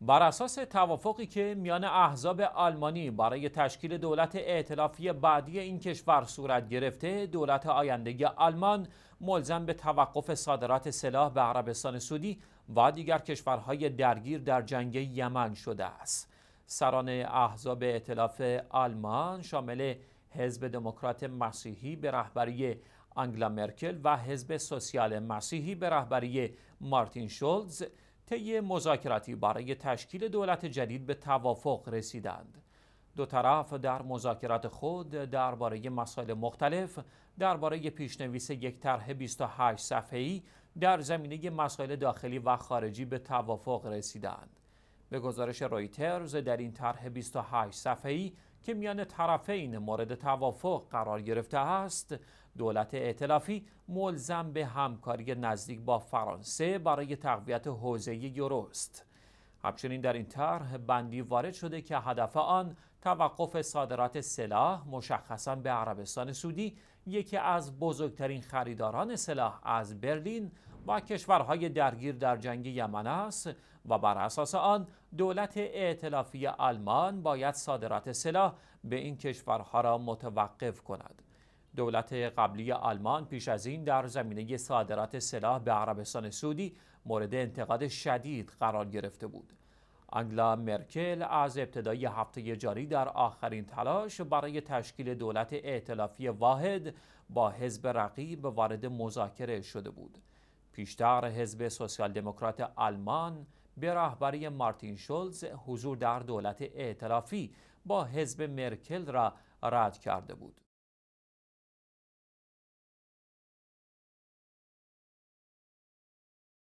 بر اساس توافقی که میان احزاب آلمانی برای تشکیل دولت ائتلافی بعدی این کشور صورت گرفته دولت آینده آلمان ملزم به توقف صادرات سلاح به عربستان سعودی و دیگر کشورهای درگیر در جنگ یمن شده است سران احزاب ائتلاف آلمان شامل حزب دموکرات مسیحی به رهبری آنگلا مرکل و حزب سوسیال مسیحی به رهبری مارتین شولز طی مذاکراتی برای تشکیل دولت جدید به توافق رسیدند دو طرف در مذاکرات خود درباره مسائل مختلف درباره پیشنویس یک طرح 28 صفحه‌ای در زمینه مسائل داخلی و خارجی به توافق رسیدند به گزارش رویترز در این طرح 28 صفحه‌ای که میان طرفین مورد توافق قرار گرفته است دولت ائتلافی ملزم به همکاری نزدیک با فرانسه برای تقویت حوزه یورو است همچنین در این طرح بندی وارد شده که هدف آن توقف صادرات سلاح مشخصا به عربستان سعودی یکی از بزرگترین خریداران سلاح از برلین و کشورهای درگیر در جنگ یمن است و بر اساس آن دولت ائتلافی آلمان باید صادرات سلاح به این کشورها را متوقف کند. دولت قبلی آلمان پیش از این در زمینه صادرات سلاح به عربستان سعودی مورد انتقاد شدید قرار گرفته بود. انگلا مرکل از ابتدای هفته جاری در آخرین تلاش برای تشکیل دولت ائتلافی واحد با حزب رقیب وارد مذاکره شده بود. پیشتر حزب سوسیال دموکرات آلمان به رهبری مارتین شولز حضور در دولت ائتلافی با حزب مرکل را رد کرده بود.